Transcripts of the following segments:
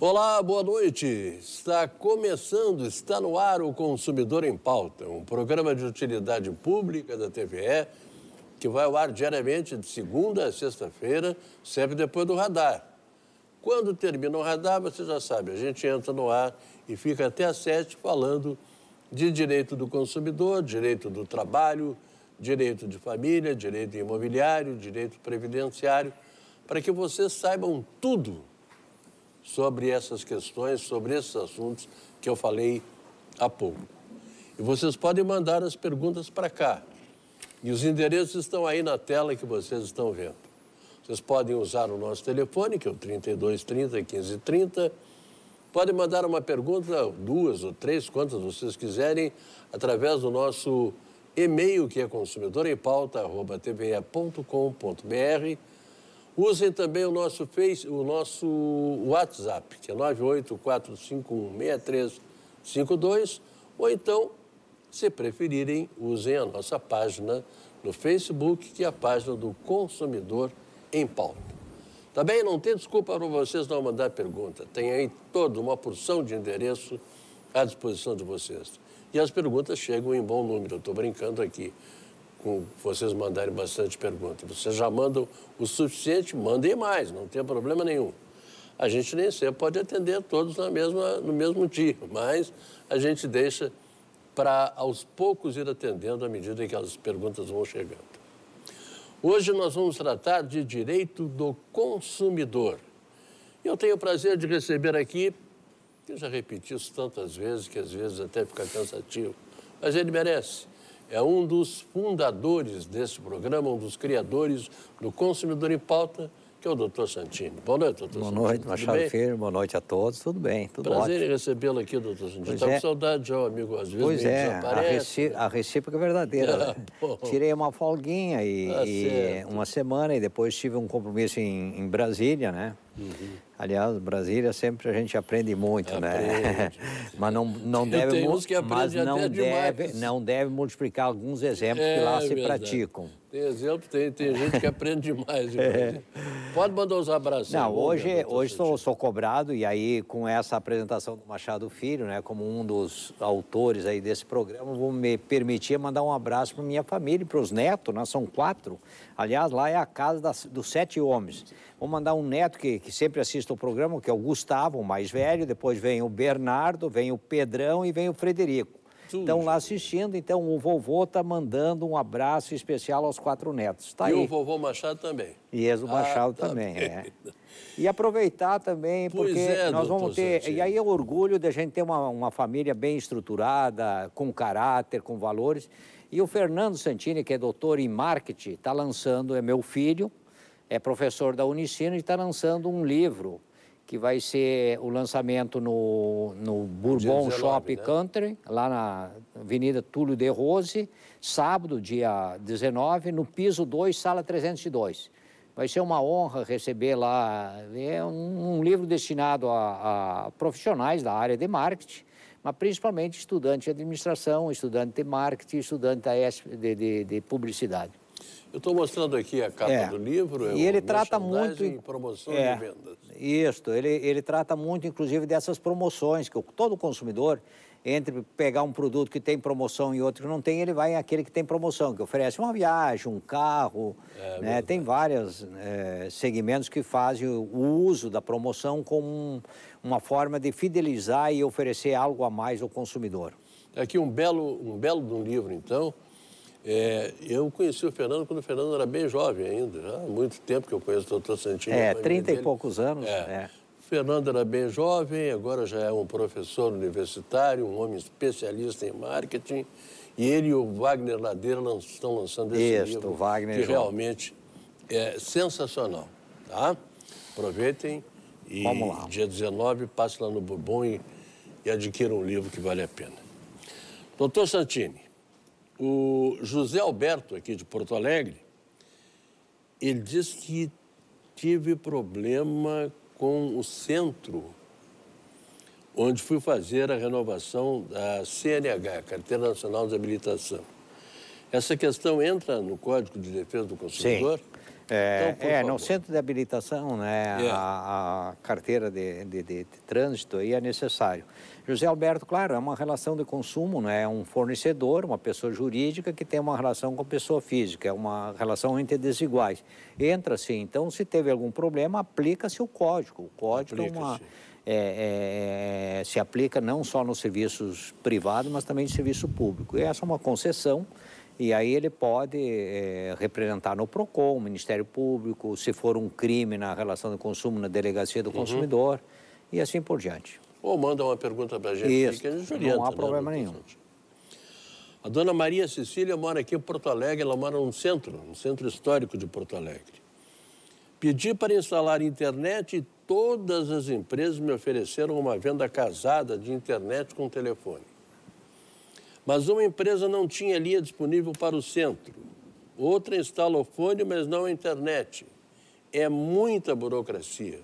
Olá, boa noite. Está começando, está no ar o Consumidor em Pauta, um programa de utilidade pública da TVE que vai ao ar diariamente de segunda a sexta-feira, sempre depois do radar. Quando termina o radar, você já sabe, a gente entra no ar e fica até às sete falando de direito do consumidor, direito do trabalho, direito de família, direito imobiliário, direito previdenciário, para que vocês saibam tudo sobre essas questões, sobre esses assuntos que eu falei há pouco. E vocês podem mandar as perguntas para cá. E os endereços estão aí na tela que vocês estão vendo. Vocês podem usar o nosso telefone, que é o 3230 1530 Podem mandar uma pergunta, duas ou três, quantas vocês quiserem, através do nosso e-mail, que é consumidoraempauta.tve.com.br. Usem também o nosso, face, o nosso WhatsApp, que é 984516352, ou então, se preferirem, usem a nossa página no Facebook, que é a página do Consumidor em Pauta. Também tá não tem desculpa para vocês não mandar pergunta. Tem aí toda uma porção de endereço à disposição de vocês. E as perguntas chegam em bom número. Eu estou brincando aqui com vocês mandarem bastante pergunta. Vocês já mandam o suficiente, mandem mais, não tem problema nenhum. A gente nem sempre pode atender todos na mesma, no mesmo dia, mas a gente deixa para aos poucos ir atendendo à medida que as perguntas vão chegando. Hoje nós vamos tratar de direito do consumidor. Eu tenho o prazer de receber aqui, eu já repeti isso tantas vezes que às vezes até fica cansativo, mas ele merece. É um dos fundadores desse programa, um dos criadores do Consumidor em Pauta, que é o doutor Santini. Boa noite, doutor Boa Santini. noite, Machado Firme, boa noite a todos, tudo bem, tudo Prazer ótimo. em recebê-lo aqui, doutor Santini. Estava tá é. com saudade já, amigo, às vezes Pois é, a, né? a recíproca é verdadeira. É, Tirei uma folguinha e, ah, e uma semana e depois tive um compromisso em, em Brasília, né? Uhum. Aliás, Brasília sempre a gente aprende muito, né? aprende. né? mas não, não deve, mas não deve, demais. não deve multiplicar alguns exemplos é, que lá é se verdade. praticam. Tem exemplo, tem, tem gente que aprende demais. é. Pode mandar os abraços. Não, hoje, hoje sou, sou, cobrado e aí com essa apresentação do Machado Filho, né, como um dos autores aí desse programa, vou me permitir mandar um abraço para minha família e para os netos, né, são quatro. Aliás, lá é a casa das, dos sete homens. Vou mandar um neto que, que sempre assiste do programa, que é o Gustavo, o mais velho, depois vem o Bernardo, vem o Pedrão e vem o Frederico. Estão lá assistindo, então o vovô está mandando um abraço especial aos quatro netos. Tá e aí. o vovô Machado também. E o ah, Machado ah, também, É. E aproveitar também, pois porque é, nós vamos ter. E aí é o orgulho de a gente ter uma, uma família bem estruturada, com caráter, com valores. E o Fernando Santini, que é doutor em marketing, está lançando, é meu filho, é professor da Unicino e está lançando um livro que vai ser o lançamento no, no Bourbon Shop né? Country, lá na Avenida Túlio de Rose, sábado, dia 19, no piso 2, sala 302. Vai ser uma honra receber lá. É um, um livro destinado a, a, profissionais da área de marketing, mas principalmente estudante de administração, estudante de marketing, estudante de, de, de publicidade. Eu estou mostrando aqui a capa é. do livro. E é ele trata muito. promoção é, de vendas. Isso, ele, ele trata muito, inclusive, dessas promoções, que todo consumidor, entre pegar um produto que tem promoção e outro que não tem, ele vai aquele que tem promoção, que oferece uma viagem, um carro. É, né? Tem vários é, segmentos que fazem o uso da promoção como um, uma forma de fidelizar e oferecer algo a mais ao consumidor. Aqui um belo, um belo de um livro, então é, eu conheci o Fernando quando o Fernando era bem jovem ainda, já há muito tempo que eu conheço o Dr. Santini. É, 30 e poucos anos. É. É. O Fernando era bem jovem, agora já é um professor universitário, um homem especialista em marketing. E ele e o Wagner Ladeira estão lançando esse Isso, livro, Wagner que João. realmente é sensacional. Tá? Aproveitem e Vamos lá. dia 19 passe lá no Bourbon e, e adquira um livro que vale a pena. Doutor Santini, o José Alberto, aqui de Porto Alegre, ele diz que tive problema com o centro, onde fui fazer a renovação da CNH, Carteira Nacional de Habilitação. Essa questão entra no Código de Defesa do Consumidor? Sim. É, então, é, é no centro de habilitação, né, yeah. É. a, a, carteira de, de, de, de, trânsito aí é necessário. José Alberto, claro, é uma relação de consumo, né, é um fornecedor, uma pessoa jurídica que tem uma relação com a pessoa física, é uma relação entre desiguais. Entra se, então se teve algum problema, aplica-se o código. O código é uma... É, é, se aplica não só nos serviços privados, mas também no serviço público. E essa é uma concessão e aí ele pode é, representar no PROCON, Ministério Público, se for um crime na relação do consumo, na delegacia do uhum. consumidor e assim por diante. Ou manda uma pergunta para a gente Isso, que a gente orienta, Não há né, problema né? nenhum. A dona Maria Cecília mora aqui em Porto Alegre, ela mora num centro, no centro histórico de Porto Alegre. Pedi para instalar internet e todas as empresas me ofereceram uma venda casada de internet com telefone. Mas uma empresa não tinha linha disponível para o centro. Outra instala o fone, mas não a internet. É muita burocracia.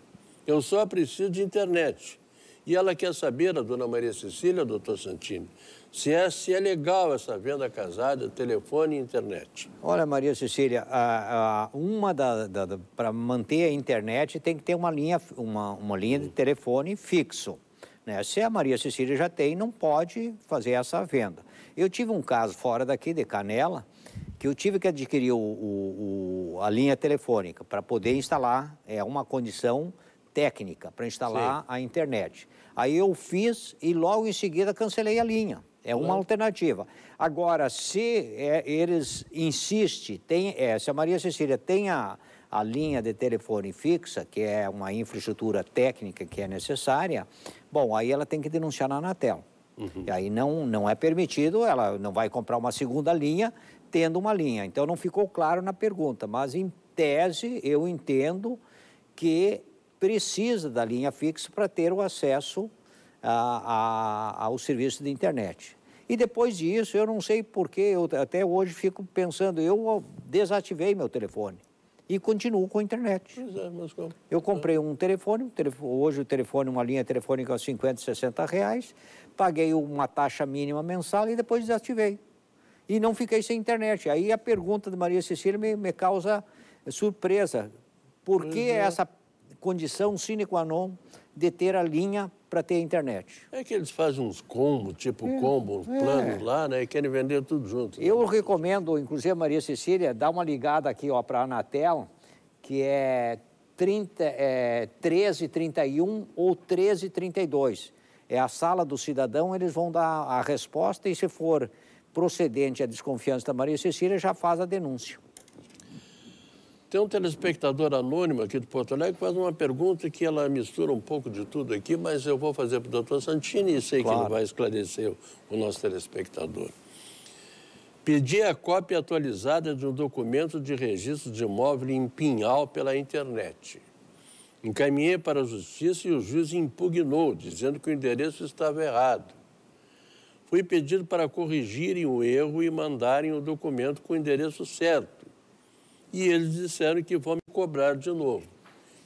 Eu só preciso de internet. E ela quer saber, a dona Maria Cecília, doutor Santini, se é, se é legal essa venda casada, telefone e internet. Olha, Maria Cecília, a, a, uma da, da, da para manter a internet tem que ter uma linha, uma, uma linha de telefone fixo. Né? Se a Maria Cecília já tem, não pode fazer essa venda. Eu tive um caso fora daqui, de Canela, que eu tive que adquirir o, o, o, a linha telefônica para poder instalar, é uma condição técnica para instalar Sim. a internet. Aí eu fiz e logo em seguida cancelei a linha. É uma claro. Uhum. alternativa. Agora, se é, eles insistem, tem, é, se a Maria Cecília tem a, a linha de telefone fixa, que é uma infraestrutura técnica que é necessária, bom, aí ela tem que denunciar na Anatel. Uhum. E aí não, não é permitido, ela não vai comprar uma segunda linha tendo uma linha. Então não ficou claro na pergunta, mas em tese eu entendo que precisa da linha fixa para ter o acesso ah, a, a, ao serviço de internet. E depois disso, eu não sei porquê, eu até hoje fico pensando, eu desativei meu telefone e continuo com a internet. É, mas... Eu comprei um telefone, hoje o telefone, uma linha telefônica a 50, 60 reais, paguei uma taxa mínima mensal e depois desativei. E não fiquei sem internet. Aí a pergunta de Maria Cecília me, me causa surpresa. Por que é. essa condição sine qua non de ter a linha para ter internet. É que eles fazem uns combos, tipo é, combo, é. planos lá, né? E querem vender tudo junto. Né? Eu recomendo, inclusive, Maria Cecília, dá uma ligada aqui ó, para a Anatel, que é, 30, é 1331 ou 1332. É a sala do cidadão, eles vão dar a resposta e se for procedente a desconfiança da Maria Cecília, já faz a denúncia. Tem um telespectador anônimo aqui de Porto Alegre que faz uma pergunta que ela mistura um pouco de tudo aqui, mas eu vou fazer para o doutor Santini e sei claro. que ele vai esclarecer o nosso telespectador. Pedi a cópia atualizada de um documento de registro de imóvel em Pinhal pela internet. Encaminhei para a justiça e o juiz impugnou, dizendo que o endereço estava errado. Fui pedido para corrigirem o erro e mandarem o documento com o endereço certo e eles disseram que vão me cobrar de novo.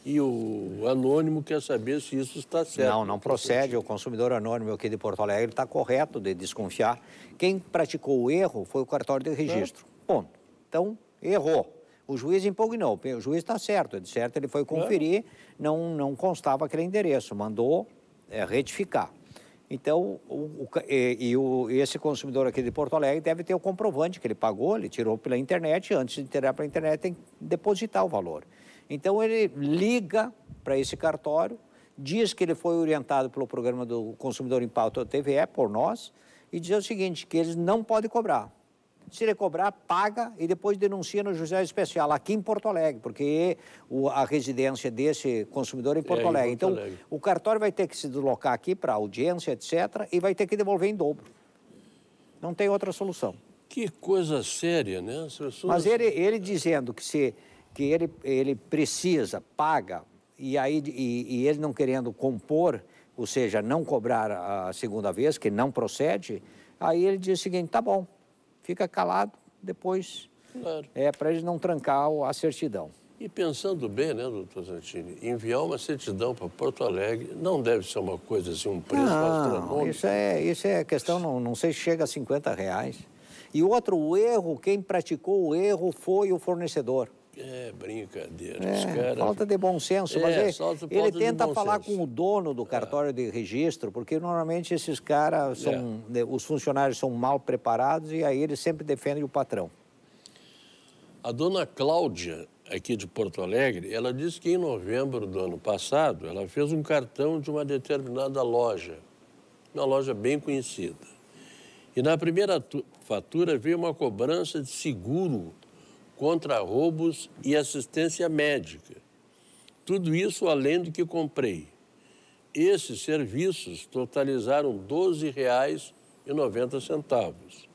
E o anônimo quer saber se isso está certo. Não, não procede. O consumidor anônimo aqui de Porto Alegre está correto de desconfiar. Quem praticou o erro foi o cartório de registro. É. Ponto. Então, errou. O juiz impugnou. O juiz está certo. De certo, ele foi conferir, é. não, não constava aquele endereço. Mandou é, retificar. Então, o, o, e, e esse consumidor aqui de Porto Alegre deve ter o comprovante que ele pagou, ele tirou pela internet, antes de tirar pela internet tem que depositar o valor. Então, ele liga para esse cartório, diz que ele foi orientado pelo programa do Consumidor em Pauta TVE, por nós, e diz o seguinte, que eles não podem cobrar, se ele cobrar, paga e depois denuncia no juizado especial, aqui em Porto Alegre, porque a residência desse consumidor é em é, Porto, é, Alegre. Em Porto então, Alegre. Então, o cartório vai ter que se deslocar aqui para audiência, etc., e vai ter que devolver em dobro. Não tem outra solução. Que coisa séria, né? Pessoas... Mas ele, ele dizendo que, se, que ele, ele precisa, paga, e, aí, e, e ele não querendo compor, ou seja, não cobrar a segunda vez, que não procede, aí ele diz o seguinte, tá bom, fica calado depois. Claro. É para ele não trancar a certidão. E pensando bem, né, doutor Santini, enviar uma certidão para Porto Alegre não deve ser uma coisa assim, um preço não, astronômico. Isso é, isso é questão, não, não sei se chega a 50 reais. E outro, o erro, quem praticou o erro foi o fornecedor. É brincadeira. É, cara... Falta de bom senso. É, mas ele, ele tenta falar senso. com o dono do é. cartório é. de registro, porque normalmente esses caras é. são. Né, os funcionários são mal preparados e aí eles sempre defendem o patrão. A dona Cláudia, aqui de Porto Alegre, ela disse que em novembro do ano passado ela fez um cartão de uma determinada loja, uma loja bem conhecida. E na primeira fatura veio uma cobrança de seguro contra roubos e assistência médica. Tudo isso além do que comprei. Esses serviços totalizaram R$ 12,90.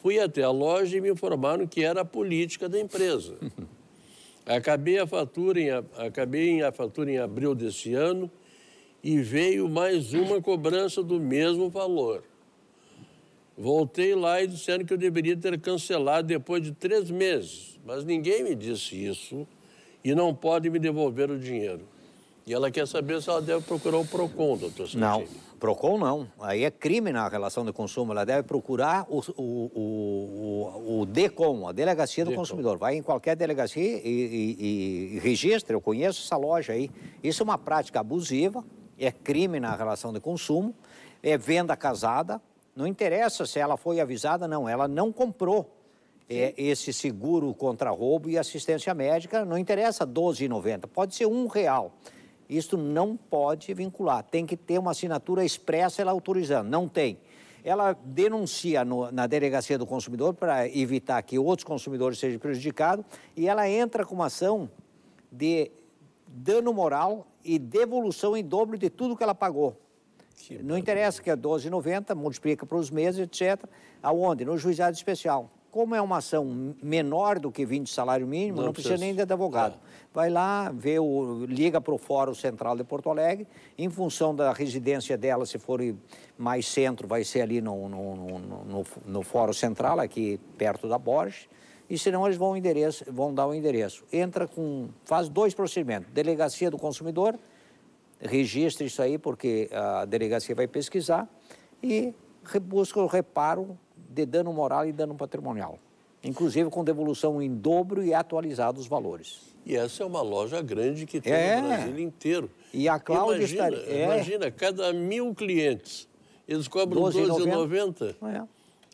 Fui até a loja e me informaram que era a política da empresa. Acabei a fatura em, acabei a fatura em abril desse ano e veio mais uma cobrança do mesmo valor. Voltei lá e disseram que eu deveria ter cancelado depois de três meses, mas ninguém me disse isso e não pode me devolver o dinheiro. E ela quer saber se ela deve procurar o PROCON, doutor Santini. Não, PROCON não. Aí é crime na relação de consumo. Ela deve procurar o, o, o, o DECOM, a Delegacia do DECOM. Consumidor. Vai em qualquer delegacia e, e, e registra. Eu conheço essa loja aí. Isso é uma prática abusiva, é crime na relação de consumo, é venda casada, não interessa se ela foi avisada, não. Ela não comprou é, esse seguro contra roubo e assistência médica. Não interessa 12,90. Pode ser um real. Isto não pode vincular. Tem que ter uma assinatura expressa ela autorizando. Não tem. Ela denuncia no, na delegacia do consumidor para evitar que outros consumidores sejam prejudicados e ela entra com uma ação de dano moral e devolução em dobro de tudo que ela pagou. Que não interessa que é 12,90, multiplica para os meses, etc. Aonde? No juizado especial. Como é uma ação menor do que 20 salário mínimo, não, não precisa, precisa nem de advogado. É. Vai lá, vê o, liga para o Fórum Central de Porto Alegre, em função da residência dela, se for mais centro, vai ser ali no, no, no, no, no Fórum Central, aqui perto da Borges e senão eles vão, endereço, vão dar o um endereço. Entra com, faz dois procedimentos, delegacia do consumidor registre isso aí, porque a delegacia vai pesquisar e busca o reparo de dano moral e dano patrimonial. Inclusive com devolução em dobro e atualizados os valores. E essa é uma loja grande que tem é. no Brasil inteiro. E a Cláudia imagina, estaria... é. imagina, cada mil clientes, eles cobram 12,90. 12 é.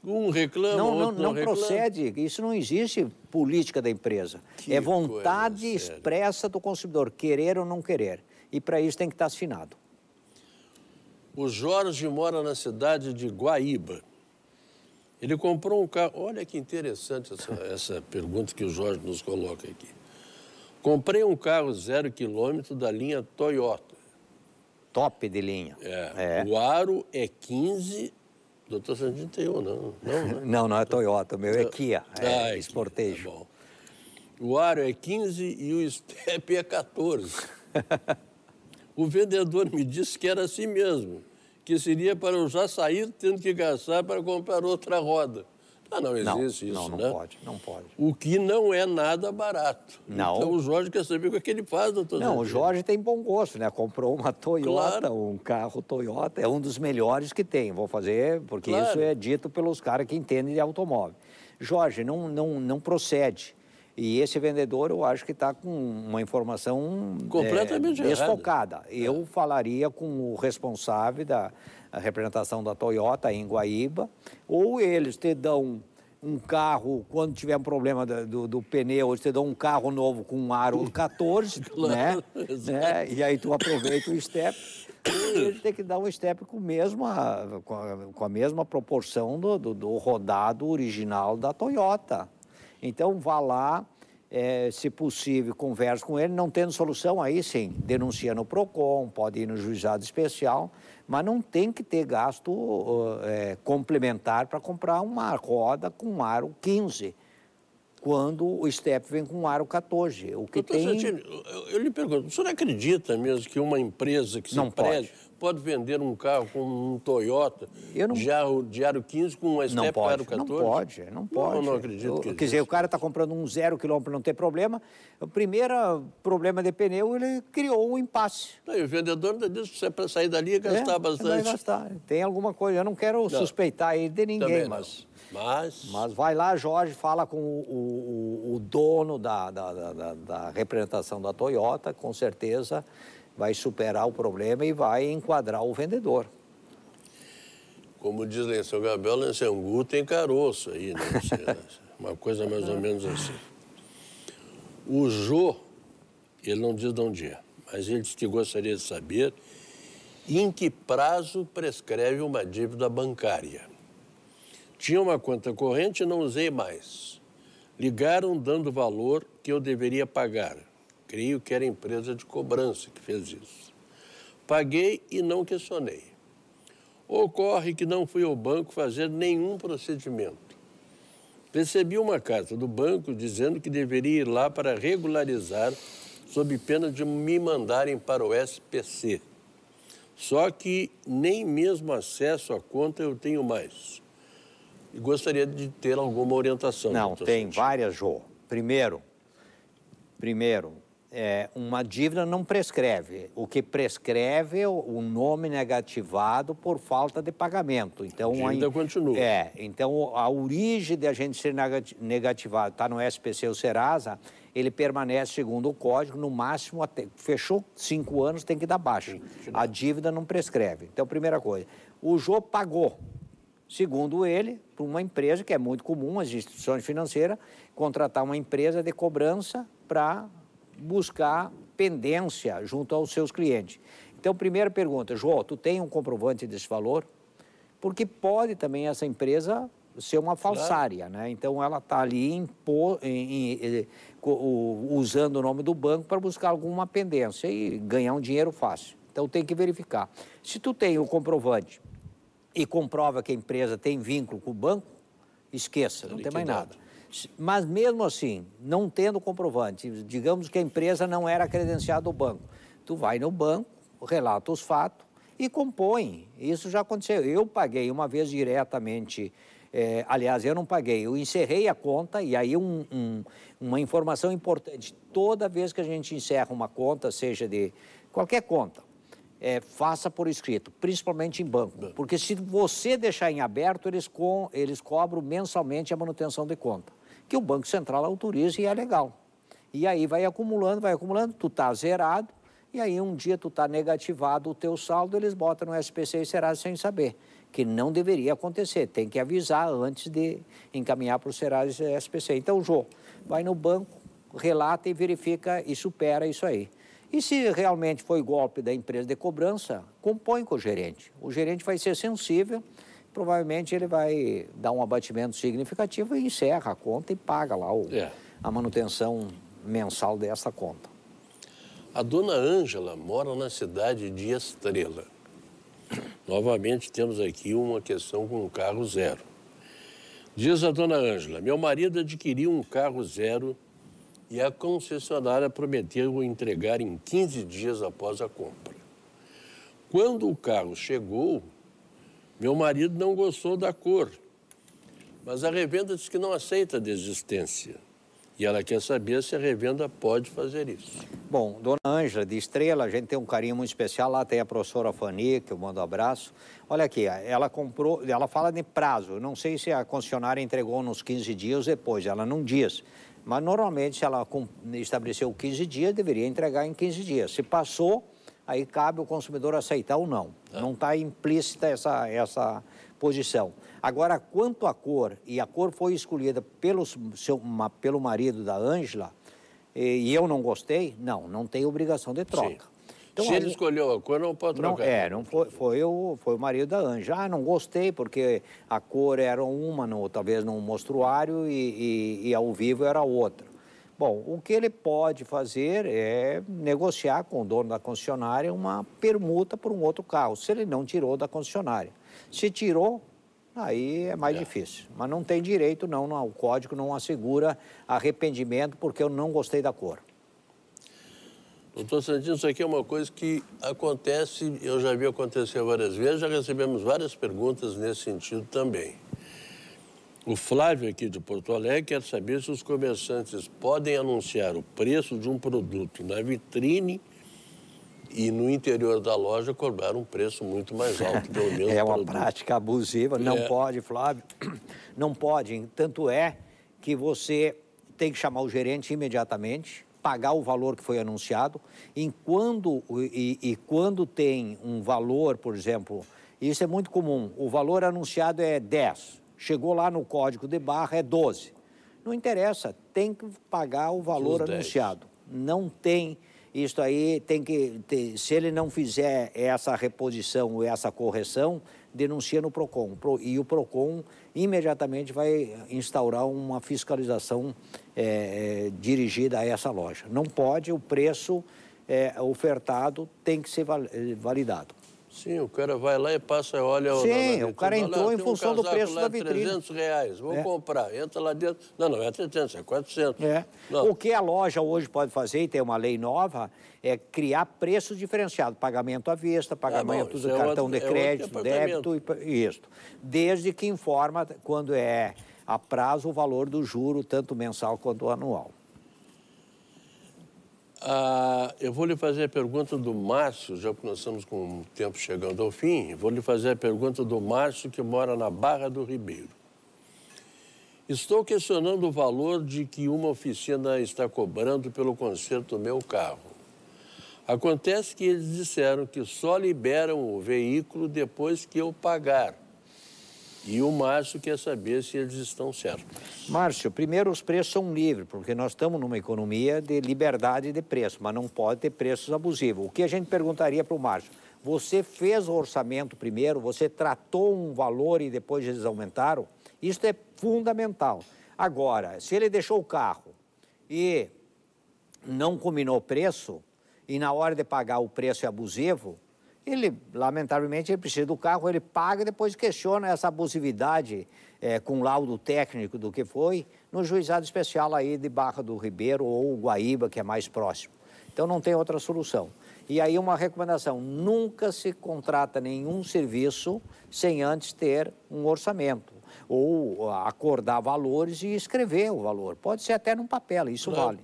Um reclama, não, não, outro não, não procede. Isso não existe política da empresa. Que é vontade expressa do consumidor, querer ou não querer e para isso tem que estar tá assinado. O Jorge mora na cidade de Guaíba. Ele comprou um carro. Olha que interessante essa, essa pergunta que o Jorge nos coloca aqui. Comprei um carro zero quilômetro da linha Toyota. Top de linha. É. é. O aro é 15 Doutor Sandinho tem eu, não. Não, né? não, não é Toyota, meu é Kia. É ah, é Sportage. Tá o aro é 15 e o step é 14. O vendedor me disse que era assim mesmo, que seria para eu já sair tendo que gastar para comprar outra roda. Ah, não existe não, isso, não, não né? pode, não pode. O que não é nada barato. Não. Então o Jorge quer saber o que, é que ele faz, doutor. Não, o Jorge tem bom gosto, né? Comprou uma Toyota, claro. um carro Toyota, é um dos melhores que tem. Vou fazer, porque claro. isso é dito pelos caras que entendem de automóvel. Jorge, não, não, não procede. E esse vendedor, eu acho que está com uma informação completamente é, desfocada. É. Eu é. falaria com o responsável da representação da Toyota em Guaíba, ou eles te dão um carro, quando tiver um problema do, do, do pneu, eles te dão um carro novo com um aro 14, né? né? E aí tu aproveita o step. e Ele tem que dar um step com, mesma, com, a, com a mesma proporção do, do, do rodado original da Toyota. Então, vá lá, é, se possível, converse com ele. Não tendo solução, aí sim, denuncia no PROCON, pode ir no juizado especial, mas não tem que ter gasto é, complementar para comprar uma roda com aro 15, quando o STEP vem com aro 14. O que Doutor tem... eu, eu, lhe pergunto, o senhor acredita mesmo que uma empresa que se não Pode pode vender um carro com um Toyota eu não... de, aro, de aro 15 com uma Step pode, Aro 14? Não pode, não pode. Eu não acredito eu, que Quer dizer, o cara está comprando um zero quilômetro, não tem problema. O primeiro problema de pneu, ele criou um impasse. Não, e o vendedor ainda disse que você é para sair dali ia é, gastar é, bastante. Vai gastar. Tem alguma coisa, eu não quero não, suspeitar aí de ninguém. Também, mas... Mas... Mas vai lá, Jorge, fala com o, o, o dono da, da, da, da representação da Toyota, com certeza vai superar o problema e vai enquadrar o vendedor. Como diz lá São Gabriel, Lancengu né, tem caroço aí, né? né? Uma coisa mais ou menos assim. O Jô, ele não diz de onde é, mas ele disse que gostaria de saber em que prazo prescreve uma dívida bancária. Tinha uma conta corrente e não usei mais. Ligaram dando o valor que eu deveria pagar. Creio que era a empresa de cobrança que fez isso. Paguei e não questionei. Ocorre que não fui ao banco fazer nenhum procedimento. Recebi uma carta do banco dizendo que deveria ir lá para regularizar, sob pena de me mandarem para o SPC. Só que nem mesmo acesso à conta eu tenho mais. E gostaria de ter alguma orientação. Não, tem várias, Jô. Primeiro, primeiro, é, uma dívida não prescreve. O que prescreve é o nome negativado por falta de pagamento. Então, a dívida a, continua. É, então a origem de a gente ser negativado está no SPC ou Serasa, ele permanece segundo o código, no máximo, até, fechou cinco anos, tem que dar baixa. A dívida não prescreve. Então, primeira coisa, o Jô pagou segundo ele, para uma empresa, que é muito comum as instituições financeiras, contratar uma empresa de cobrança para buscar pendência junto aos seus clientes. Então, primeira pergunta, João, tu tem um comprovante desse valor? Porque pode também essa empresa ser uma falsária, né? Então ela está ali impo... em... Em... Eh, usando o nome do banco para buscar alguma pendência e ganhar um dinheiro fácil. Então tem que verificar. Se tu tem o comprovante e comprova que a empresa tem vínculo com o banco, esqueça, não tem mais nada. Mas mesmo assim, não tendo comprovante, digamos que a empresa não era credenciada ao banco, tu vai no banco, relata os fatos e compõe. Isso já aconteceu. Eu paguei uma vez diretamente. É, aliás, eu não paguei, eu encerrei a conta e aí um, um, uma informação importante: toda vez que a gente encerra uma conta, seja de qualquer conta, é, faça por escrito, principalmente em banco. Porque se você deixar em aberto, eles, com, eles cobram mensalmente a manutenção de conta que o Banco Central autoriza e é legal. E aí vai acumulando, vai acumulando, tu tá zerado, e aí um dia tu tá negativado o teu saldo, eles botam no SPC e Serasa sem saber, que não deveria acontecer, tem que avisar antes de encaminhar para o Serasa e SPC. Então, Jô, vai no banco, relata e verifica e supera isso aí. E se realmente foi golpe da empresa de cobrança, compõe com o gerente. O gerente vai ser sensível provavelmente ele vai dar um abatimento significativo e encerra a conta e paga lá o, é. a manutenção mensal dessa conta. A dona Ângela mora na cidade de Estrela. Novamente temos aqui uma questão com o carro zero. Diz a dona Ângela, meu marido adquiriu um carro zero e a concessionária prometeu entregar em 15 dias após a compra. Quando o carro chegou, meu marido não gostou da cor, mas a revenda diz que não aceita a desistência. E ela quer saber se a revenda pode fazer isso. Bom, dona Ângela de Estrela, a gente tem um carinho muito especial. Lá tem a professora Fani, que eu mando um abraço. Olha aqui, ela comprou, ela fala de prazo. Não sei se a concessionária entregou nos 15 dias depois, ela não diz. Mas normalmente, se ela estabeleceu 15 dias, deveria entregar em 15 dias. Se passou, aí cabe o consumidor aceitar ou não. É. Não está implícita essa, essa posição. Agora, quanto à cor, e a cor foi escolhida pelo, seu, pelo marido da Ângela, e, e, eu não gostei, não, não tem obrigação de troca. Então, Se ele escolheu a cor, não pode trocar. Não, é, não foi, foi, o, foi o marido da Ângela. Ah, não gostei porque a cor era uma, no, talvez num mostruário, e, e, e ao vivo era outra. Bom, o que ele pode fazer é negociar com o dono da concessionária uma permuta por um outro carro, se ele não tirou da concessionária. Se tirou, aí é mais é. difícil. Mas não tem direito, não, não. O código não assegura arrependimento porque eu não gostei da cor. Doutor Santino, isso aqui é uma coisa que acontece, eu já vi acontecer várias vezes, já recebemos várias perguntas nesse sentido também. O Flávio, aqui de Porto Alegre, quer saber se os comerciantes podem anunciar o preço de um produto na vitrine e no interior da loja cobrar um preço muito mais alto pelo mesmo É uma produto. prática abusiva, não é. pode, Flávio, não pode. Tanto é que você tem que chamar o gerente imediatamente, pagar o valor que foi anunciado, e quando, e, e quando tem um valor, por exemplo, isso é muito comum, o valor anunciado é 10, Chegou lá no código de barra, é 12. Não interessa, tem que pagar o valor anunciado. Não tem. Isso aí tem que. Ter, se ele não fizer essa reposição ou essa correção, denuncia no PROCON. E o PROCON imediatamente vai instaurar uma fiscalização é, dirigida a essa loja. Não pode, o preço é, ofertado tem que ser validado. Sim, o cara vai lá e passa, olha... Sim, o cara entrou lá, em função um do preço da é vitrine. 300 reais, vou é. comprar. Entra lá dentro... Não, não, é 300, é 400. É. O que a loja hoje pode fazer, e tem uma lei nova, é criar preços diferenciados. Pagamento à vista, tá pagamento ah, bom, do é cartão outro, de é crédito, é débito e isso. Desde que informa quando é a prazo o valor do juro, tanto mensal quanto anual. Ah, eu vou lhe fazer a pergunta do Márcio, já que nós estamos com o tempo chegando ao fim, vou lhe fazer a pergunta do Márcio, que mora na Barra do Ribeiro. Estou questionando o valor de que uma oficina está cobrando pelo conserto do meu carro. Acontece que eles disseram que só liberam o veículo depois que eu pagar. E o Márcio quer saber se eles estão certos. Márcio, primeiro os preços são livres, porque nós estamos numa economia de liberdade de preço, mas não pode ter preços abusivos. O que a gente perguntaria para o Márcio? Você fez o orçamento primeiro, você tratou um valor e depois eles aumentaram? Isso é fundamental. Agora, se ele deixou o carro e não combinou preço, e na hora de pagar o preço é abusivo, ele, lamentavelmente, ele precisa do carro, ele paga e depois questiona essa abusividade é, com laudo técnico do que foi no juizado especial aí de Barra do Ribeiro ou Guaíba, que é mais próximo. Então não tem outra solução. E aí uma recomendação, nunca se contrata nenhum serviço sem antes ter um orçamento ou ah, acordar valores e escrever o valor. Pode ser até num papel, isso claro. vale.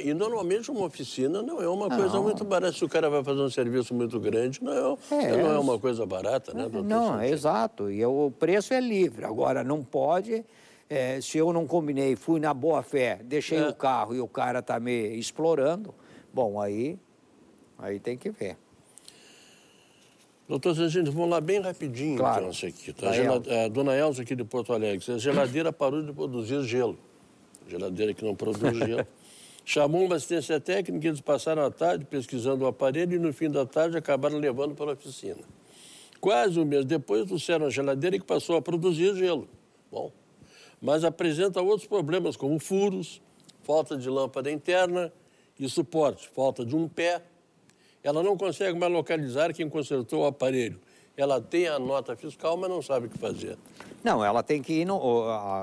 E normalmente uma oficina não é uma não. coisa muito barata. Se o cara vai fazer um serviço muito grande, não é, é não é uma coisa barata, né? Não, não é exato. E o preço é livre. Agora, não pode. É, se eu não combinei, fui na boa fé, deixei é. o carro e o cara está me explorando, bom, aí, aí tem que ver. Doutor Zezino, vamos lá bem rapidinho, claro. então, aqui. Tá? A, é, dona Elza aqui de Porto Alegre, a geladeira parou de produzir gelo. geladeira que não produz gelo. Chamou uma assistência técnica, eles passaram a tarde pesquisando o aparelho e no fim da tarde acabaram levando para a oficina. Quase um mês depois, trouxeram a geladeira que passou a produzir gelo. Bom, mas apresenta outros problemas, como furos, falta de lâmpada interna e suporte, falta de um pé. Ela não consegue mais localizar quem consertou o aparelho ela tem a nota fiscal, mas não sabe o que fazer. Não, ela tem que ir. No,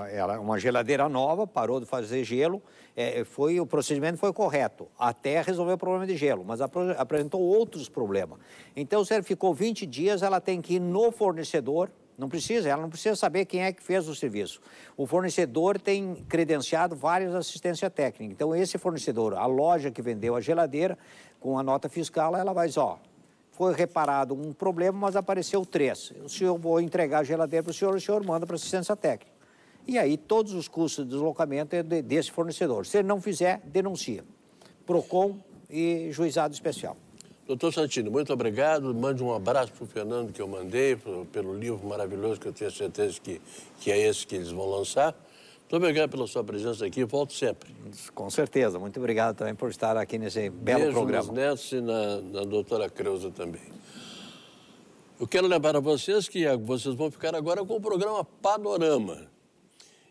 ela, é uma geladeira nova, parou de fazer gelo. É, foi, o procedimento foi correto, até resolver o problema de gelo, mas apresentou outros problemas. Então, se ela ficou 20 dias, ela tem que ir no fornecedor não precisa, ela não precisa saber quem é que fez o serviço. O fornecedor tem credenciado várias assistência técnica. Então, esse fornecedor, a loja que vendeu a geladeira, com a nota fiscal, ela vai dizer, ó, foi reparado um problema, mas apareceu três. O senhor vou entregar a geladeira para o senhor, o senhor manda para assistência técnica. E aí todos os custos de deslocamento é de, desse fornecedor. Se ele não fizer, denuncia. PROCON e juizado especial. Doutor Santino, muito obrigado. Mande um abraço para o Fernando que eu mandei, pro, pelo livro maravilhoso que eu tenho certeza que, que é esse que eles vão lançar. Muito obrigado pela sua presença aqui, volto sempre. Com certeza, muito obrigado também por estar aqui nesse belo Beijo programa. Beijo e na, na doutora Creuza também. Eu quero lembrar a vocês que vocês vão ficar agora com o programa Panorama.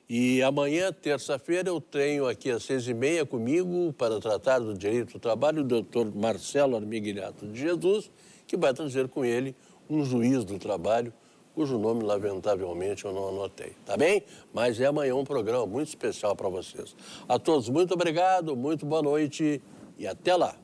E amanhã, terça-feira, eu tenho aqui às seis e meia comigo para tratar do direito do trabalho o doutor Marcelo Armigliato de Jesus, que vai trazer com ele um juiz do trabalho, cujo nome, lamentavelmente, eu não anotei. Tá bem? Mas é amanhã um programa muito especial para vocês. A todos, muito obrigado, muito boa noite e até lá.